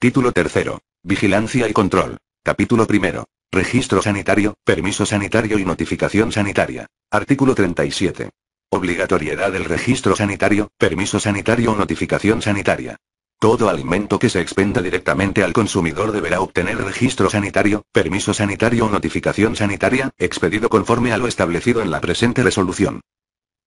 Título tercero. Vigilancia y control. Capítulo primero. Registro sanitario, permiso sanitario y notificación sanitaria. Artículo 37. Obligatoriedad del registro sanitario, permiso sanitario o notificación sanitaria. Todo alimento que se expenda directamente al consumidor deberá obtener registro sanitario, permiso sanitario o notificación sanitaria, expedido conforme a lo establecido en la presente resolución.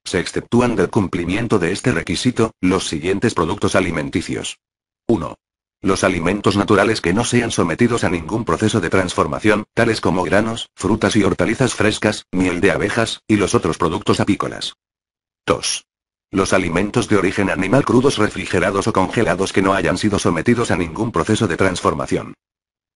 Se exceptúan del cumplimiento de este requisito, los siguientes productos alimenticios. 1. Los alimentos naturales que no sean sometidos a ningún proceso de transformación, tales como granos, frutas y hortalizas frescas, miel de abejas, y los otros productos apícolas. 2. Los alimentos de origen animal crudos refrigerados o congelados que no hayan sido sometidos a ningún proceso de transformación.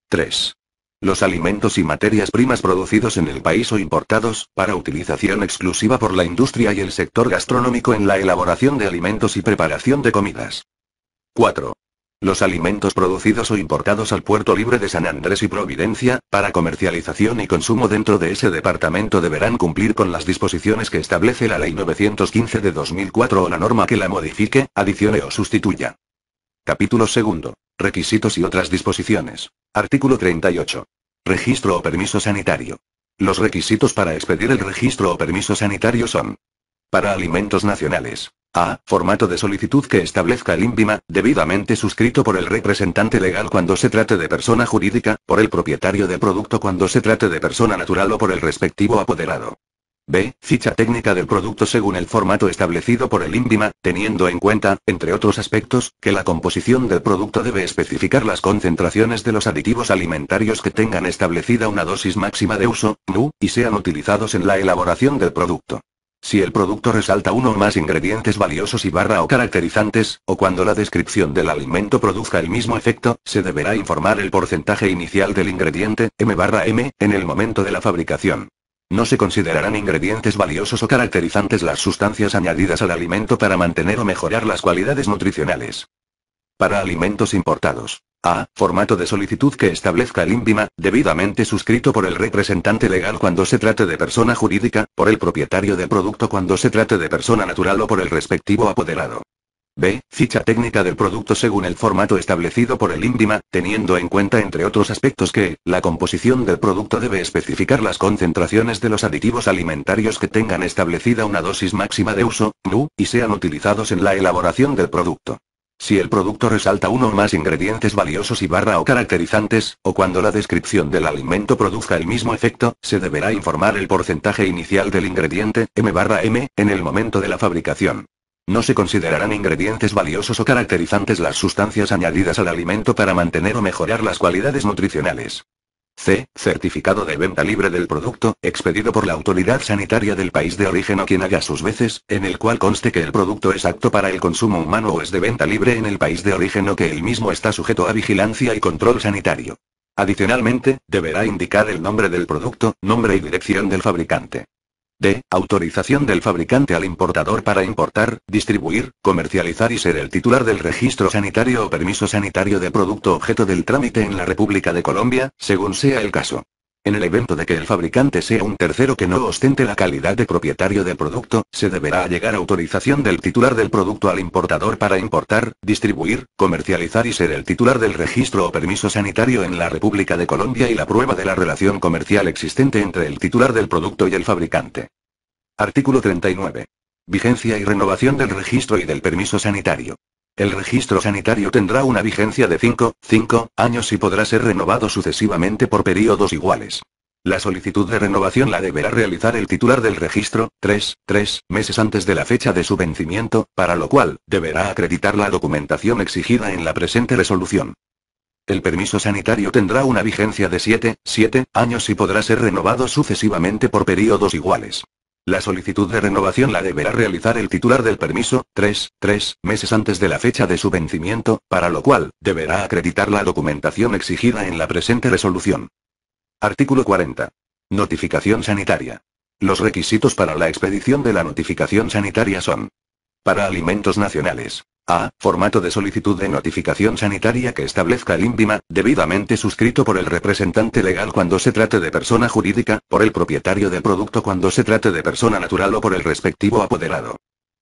3. Los alimentos y materias primas producidos en el país o importados, para utilización exclusiva por la industria y el sector gastronómico en la elaboración de alimentos y preparación de comidas. 4. Los alimentos producidos o importados al puerto libre de San Andrés y Providencia, para comercialización y consumo dentro de ese departamento deberán cumplir con las disposiciones que establece la Ley 915 de 2004 o la norma que la modifique, adicione o sustituya. Capítulo 2. Requisitos y otras disposiciones. Artículo 38. Registro o permiso sanitario. Los requisitos para expedir el registro o permiso sanitario son. Para alimentos nacionales. A. Formato de solicitud que establezca el INVIMA, debidamente suscrito por el representante legal cuando se trate de persona jurídica, por el propietario del producto cuando se trate de persona natural o por el respectivo apoderado. B. Ficha técnica del producto según el formato establecido por el INVIMA, teniendo en cuenta, entre otros aspectos, que la composición del producto debe especificar las concentraciones de los aditivos alimentarios que tengan establecida una dosis máxima de uso, NU, y sean utilizados en la elaboración del producto. Si el producto resalta uno o más ingredientes valiosos y barra o caracterizantes, o cuando la descripción del alimento produzca el mismo efecto, se deberá informar el porcentaje inicial del ingrediente, M barra M, en el momento de la fabricación. No se considerarán ingredientes valiosos o caracterizantes las sustancias añadidas al alimento para mantener o mejorar las cualidades nutricionales. Para alimentos importados. A. Formato de solicitud que establezca el índima, debidamente suscrito por el representante legal cuando se trate de persona jurídica, por el propietario del producto cuando se trate de persona natural o por el respectivo apoderado. B. Ficha técnica del producto según el formato establecido por el índima, teniendo en cuenta entre otros aspectos que, la composición del producto debe especificar las concentraciones de los aditivos alimentarios que tengan establecida una dosis máxima de uso, NU, y sean utilizados en la elaboración del producto. Si el producto resalta uno o más ingredientes valiosos y barra o caracterizantes, o cuando la descripción del alimento produzca el mismo efecto, se deberá informar el porcentaje inicial del ingrediente, M barra M, en el momento de la fabricación. No se considerarán ingredientes valiosos o caracterizantes las sustancias añadidas al alimento para mantener o mejorar las cualidades nutricionales. C. Certificado de venta libre del producto, expedido por la autoridad sanitaria del país de origen o quien haga sus veces, en el cual conste que el producto es apto para el consumo humano o es de venta libre en el país de origen o que el mismo está sujeto a vigilancia y control sanitario. Adicionalmente, deberá indicar el nombre del producto, nombre y dirección del fabricante. D. Autorización del fabricante al importador para importar, distribuir, comercializar y ser el titular del registro sanitario o permiso sanitario de producto objeto del trámite en la República de Colombia, según sea el caso. En el evento de que el fabricante sea un tercero que no ostente la calidad de propietario del producto, se deberá a autorización del titular del producto al importador para importar, distribuir, comercializar y ser el titular del registro o permiso sanitario en la República de Colombia y la prueba de la relación comercial existente entre el titular del producto y el fabricante. Artículo 39. Vigencia y renovación del registro y del permiso sanitario. El registro sanitario tendrá una vigencia de 5, 5 años y podrá ser renovado sucesivamente por periodos iguales. La solicitud de renovación la deberá realizar el titular del registro, 3, 3 meses antes de la fecha de su vencimiento, para lo cual, deberá acreditar la documentación exigida en la presente resolución. El permiso sanitario tendrá una vigencia de 7, 7 años y podrá ser renovado sucesivamente por periodos iguales. La solicitud de renovación la deberá realizar el titular del permiso, tres, 3, meses antes de la fecha de su vencimiento, para lo cual, deberá acreditar la documentación exigida en la presente resolución. Artículo 40. Notificación sanitaria. Los requisitos para la expedición de la notificación sanitaria son. Para alimentos nacionales. A. Formato de solicitud de notificación sanitaria que establezca el índima, debidamente suscrito por el representante legal cuando se trate de persona jurídica, por el propietario del producto cuando se trate de persona natural o por el respectivo apoderado.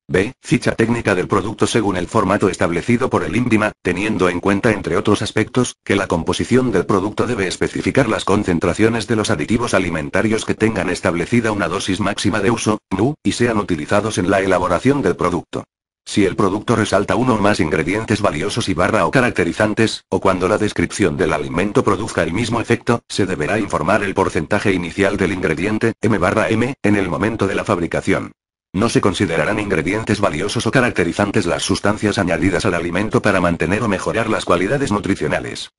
B. Ficha técnica del producto según el formato establecido por el índima, teniendo en cuenta, entre otros aspectos, que la composición del producto debe especificar las concentraciones de los aditivos alimentarios que tengan establecida una dosis máxima de uso, NU, y sean utilizados en la elaboración del producto. Si el producto resalta uno o más ingredientes valiosos y barra o caracterizantes, o cuando la descripción del alimento produzca el mismo efecto, se deberá informar el porcentaje inicial del ingrediente, M barra M, en el momento de la fabricación. No se considerarán ingredientes valiosos o caracterizantes las sustancias añadidas al alimento para mantener o mejorar las cualidades nutricionales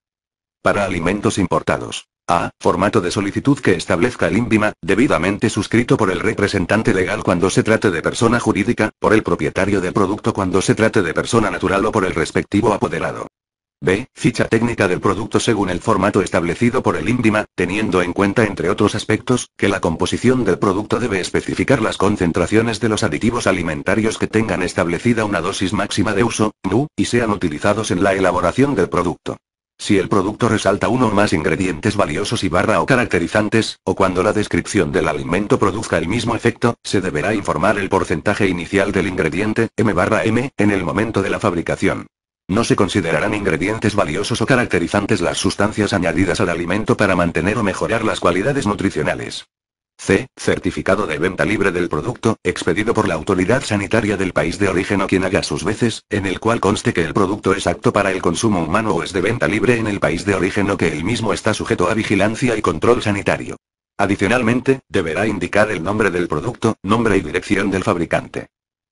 para alimentos importados. A. Formato de solicitud que establezca el índima, debidamente suscrito por el representante legal cuando se trate de persona jurídica, por el propietario del producto cuando se trate de persona natural o por el respectivo apoderado. B. Ficha técnica del producto según el formato establecido por el índima, teniendo en cuenta, entre otros aspectos, que la composición del producto debe especificar las concentraciones de los aditivos alimentarios que tengan establecida una dosis máxima de uso, nu, y sean utilizados en la elaboración del producto. Si el producto resalta uno o más ingredientes valiosos y barra o caracterizantes, o cuando la descripción del alimento produzca el mismo efecto, se deberá informar el porcentaje inicial del ingrediente, M barra M, en el momento de la fabricación. No se considerarán ingredientes valiosos o caracterizantes las sustancias añadidas al alimento para mantener o mejorar las cualidades nutricionales. C. Certificado de venta libre del producto, expedido por la autoridad sanitaria del país de origen o quien haga sus veces, en el cual conste que el producto es apto para el consumo humano o es de venta libre en el país de origen o que el mismo está sujeto a vigilancia y control sanitario. Adicionalmente, deberá indicar el nombre del producto, nombre y dirección del fabricante.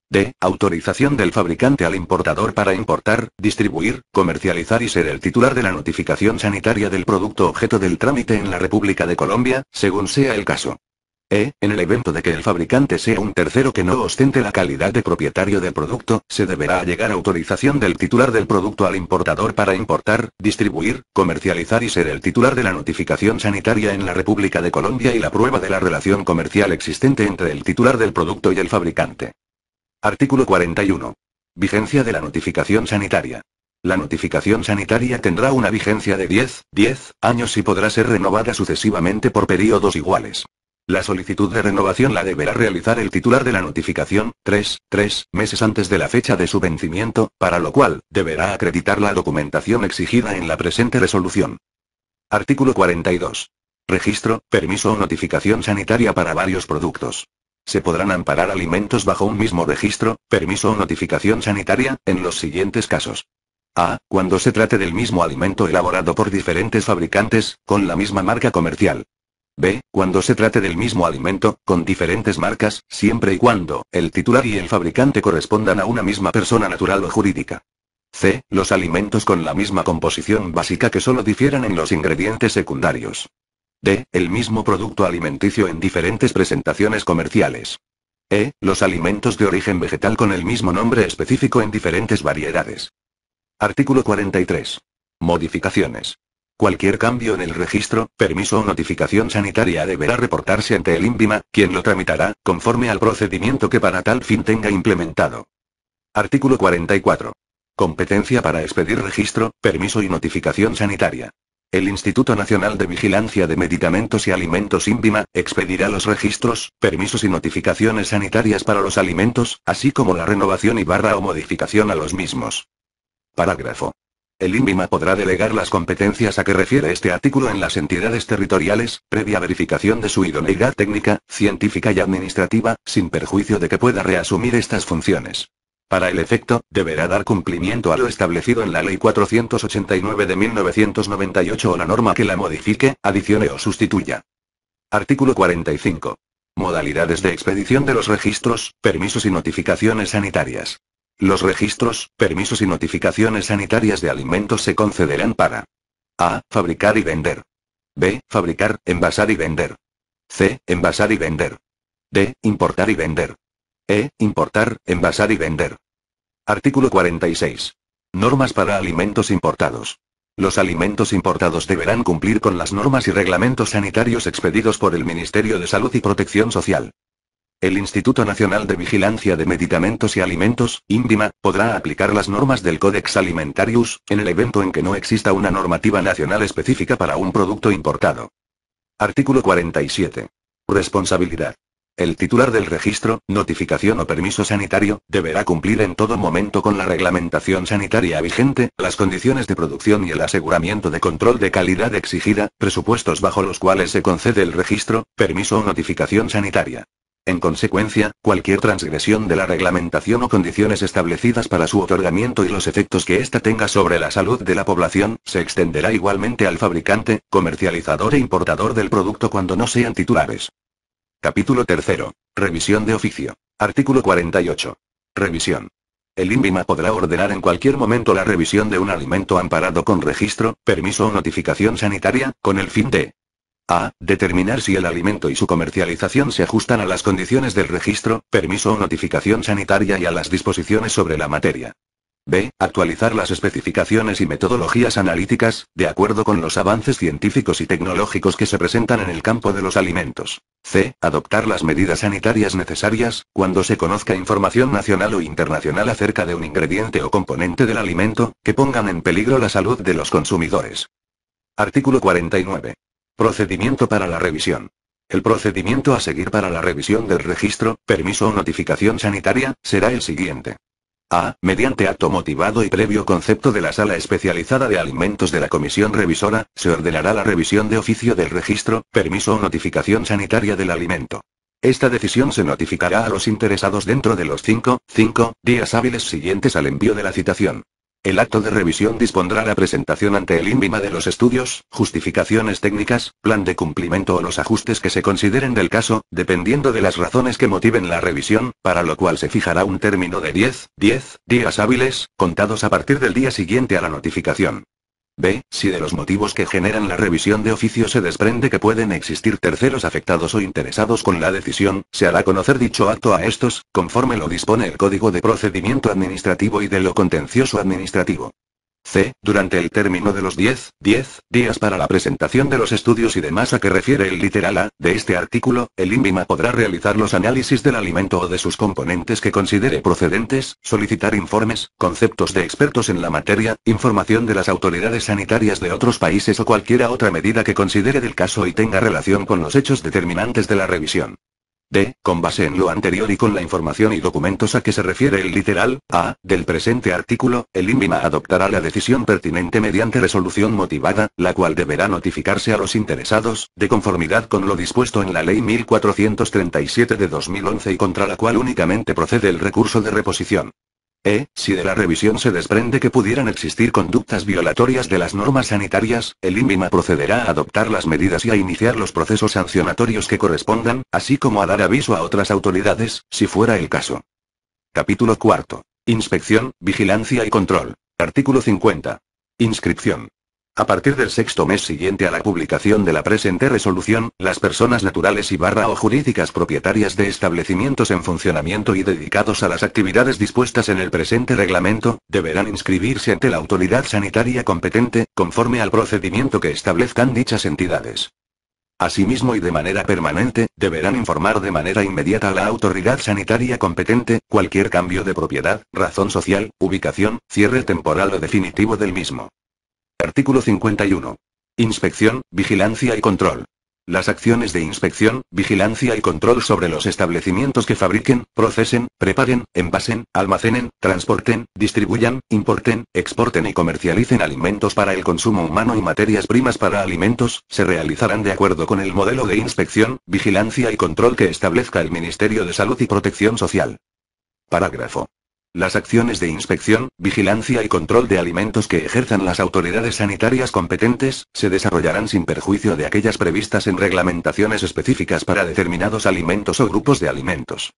D. Autorización del fabricante al importador para importar, distribuir, comercializar y ser el titular de la notificación sanitaria del producto objeto del trámite en la República de Colombia, según sea el caso. ¿Eh? en el evento de que el fabricante sea un tercero que no ostente la calidad de propietario del producto, se deberá llegar autorización del titular del producto al importador para importar, distribuir, comercializar y ser el titular de la notificación sanitaria en la República de Colombia y la prueba de la relación comercial existente entre el titular del producto y el fabricante. Artículo 41. Vigencia de la notificación sanitaria. La notificación sanitaria tendrá una vigencia de 10, 10 años y podrá ser renovada sucesivamente por periodos iguales. La solicitud de renovación la deberá realizar el titular de la notificación, tres, 3, meses antes de la fecha de su vencimiento, para lo cual, deberá acreditar la documentación exigida en la presente resolución. Artículo 42. Registro, permiso o notificación sanitaria para varios productos. Se podrán amparar alimentos bajo un mismo registro, permiso o notificación sanitaria, en los siguientes casos. A. Cuando se trate del mismo alimento elaborado por diferentes fabricantes, con la misma marca comercial. B. Cuando se trate del mismo alimento, con diferentes marcas, siempre y cuando el titular y el fabricante correspondan a una misma persona natural o jurídica. C. Los alimentos con la misma composición básica que solo difieran en los ingredientes secundarios. D. El mismo producto alimenticio en diferentes presentaciones comerciales. E. Los alimentos de origen vegetal con el mismo nombre específico en diferentes variedades. Artículo 43. Modificaciones. Cualquier cambio en el registro, permiso o notificación sanitaria deberá reportarse ante el INVIMA, quien lo tramitará, conforme al procedimiento que para tal fin tenga implementado. Artículo 44. Competencia para expedir registro, permiso y notificación sanitaria. El Instituto Nacional de Vigilancia de Medicamentos y Alimentos INVIMA expedirá los registros, permisos y notificaciones sanitarias para los alimentos, así como la renovación y barra o modificación a los mismos. Parágrafo el INVIMA podrá delegar las competencias a que refiere este artículo en las entidades territoriales, previa verificación de su idoneidad técnica, científica y administrativa, sin perjuicio de que pueda reasumir estas funciones. Para el efecto, deberá dar cumplimiento a lo establecido en la Ley 489 de 1998 o la norma que la modifique, adicione o sustituya. Artículo 45. Modalidades de expedición de los registros, permisos y notificaciones sanitarias. Los registros, permisos y notificaciones sanitarias de alimentos se concederán para A. Fabricar y vender. B. Fabricar, envasar y vender. C. Envasar y vender. D. Importar y vender. E. Importar, envasar y vender. Artículo 46. Normas para alimentos importados. Los alimentos importados deberán cumplir con las normas y reglamentos sanitarios expedidos por el Ministerio de Salud y Protección Social. El Instituto Nacional de Vigilancia de Medicamentos y Alimentos, INVIMA, podrá aplicar las normas del Codex Alimentarius, en el evento en que no exista una normativa nacional específica para un producto importado. Artículo 47. Responsabilidad. El titular del registro, notificación o permiso sanitario, deberá cumplir en todo momento con la reglamentación sanitaria vigente, las condiciones de producción y el aseguramiento de control de calidad exigida, presupuestos bajo los cuales se concede el registro, permiso o notificación sanitaria. En consecuencia, cualquier transgresión de la reglamentación o condiciones establecidas para su otorgamiento y los efectos que ésta tenga sobre la salud de la población, se extenderá igualmente al fabricante, comercializador e importador del producto cuando no sean titulares. Capítulo 3. Revisión de oficio. Artículo 48. Revisión. El INVIMA podrá ordenar en cualquier momento la revisión de un alimento amparado con registro, permiso o notificación sanitaria, con el fin de a. Determinar si el alimento y su comercialización se ajustan a las condiciones del registro, permiso o notificación sanitaria y a las disposiciones sobre la materia. B. Actualizar las especificaciones y metodologías analíticas, de acuerdo con los avances científicos y tecnológicos que se presentan en el campo de los alimentos. C. Adoptar las medidas sanitarias necesarias, cuando se conozca información nacional o internacional acerca de un ingrediente o componente del alimento, que pongan en peligro la salud de los consumidores. Artículo 49. Procedimiento para la revisión. El procedimiento a seguir para la revisión del registro, permiso o notificación sanitaria, será el siguiente. A. Mediante acto motivado y previo concepto de la Sala Especializada de Alimentos de la Comisión Revisora, se ordenará la revisión de oficio del registro, permiso o notificación sanitaria del alimento. Esta decisión se notificará a los interesados dentro de los 5, 5 días hábiles siguientes al envío de la citación. El acto de revisión dispondrá la presentación ante el INVIMA de los estudios, justificaciones técnicas, plan de cumplimiento o los ajustes que se consideren del caso, dependiendo de las razones que motiven la revisión, para lo cual se fijará un término de 10, 10 días hábiles, contados a partir del día siguiente a la notificación. B. Si de los motivos que generan la revisión de oficio se desprende que pueden existir terceros afectados o interesados con la decisión, se hará conocer dicho acto a estos, conforme lo dispone el Código de Procedimiento Administrativo y de lo contencioso administrativo. C. Durante el término de los 10, 10 días para la presentación de los estudios y demás a que refiere el literal A de este artículo, el INVIMA podrá realizar los análisis del alimento o de sus componentes que considere procedentes, solicitar informes, conceptos de expertos en la materia, información de las autoridades sanitarias de otros países o cualquiera otra medida que considere del caso y tenga relación con los hechos determinantes de la revisión. D, con base en lo anterior y con la información y documentos a que se refiere el literal A del presente artículo, el INVIMA adoptará la decisión pertinente mediante resolución motivada, la cual deberá notificarse a los interesados, de conformidad con lo dispuesto en la Ley 1437 de 2011 y contra la cual únicamente procede el recurso de reposición. E. Si de la revisión se desprende que pudieran existir conductas violatorias de las normas sanitarias, el INVIMA procederá a adoptar las medidas y a iniciar los procesos sancionatorios que correspondan, así como a dar aviso a otras autoridades, si fuera el caso. Capítulo 4. Inspección, vigilancia y control. Artículo 50. Inscripción. A partir del sexto mes siguiente a la publicación de la presente resolución, las personas naturales y barra o jurídicas propietarias de establecimientos en funcionamiento y dedicados a las actividades dispuestas en el presente reglamento, deberán inscribirse ante la autoridad sanitaria competente, conforme al procedimiento que establezcan dichas entidades. Asimismo y de manera permanente, deberán informar de manera inmediata a la autoridad sanitaria competente, cualquier cambio de propiedad, razón social, ubicación, cierre temporal o definitivo del mismo. Artículo 51. Inspección, vigilancia y control. Las acciones de inspección, vigilancia y control sobre los establecimientos que fabriquen, procesen, preparen, envasen, almacenen, transporten, distribuyan, importen, exporten y comercialicen alimentos para el consumo humano y materias primas para alimentos, se realizarán de acuerdo con el modelo de inspección, vigilancia y control que establezca el Ministerio de Salud y Protección Social. Parágrafo las acciones de inspección, vigilancia y control de alimentos que ejerzan las autoridades sanitarias competentes, se desarrollarán sin perjuicio de aquellas previstas en reglamentaciones específicas para determinados alimentos o grupos de alimentos.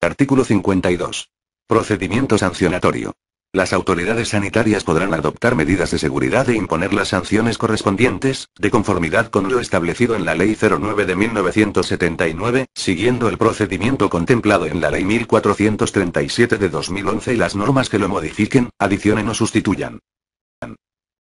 Artículo 52. Procedimiento sancionatorio. Las autoridades sanitarias podrán adoptar medidas de seguridad e imponer las sanciones correspondientes, de conformidad con lo establecido en la Ley 09 de 1979, siguiendo el procedimiento contemplado en la Ley 1437 de 2011 y las normas que lo modifiquen, adicionen o sustituyan.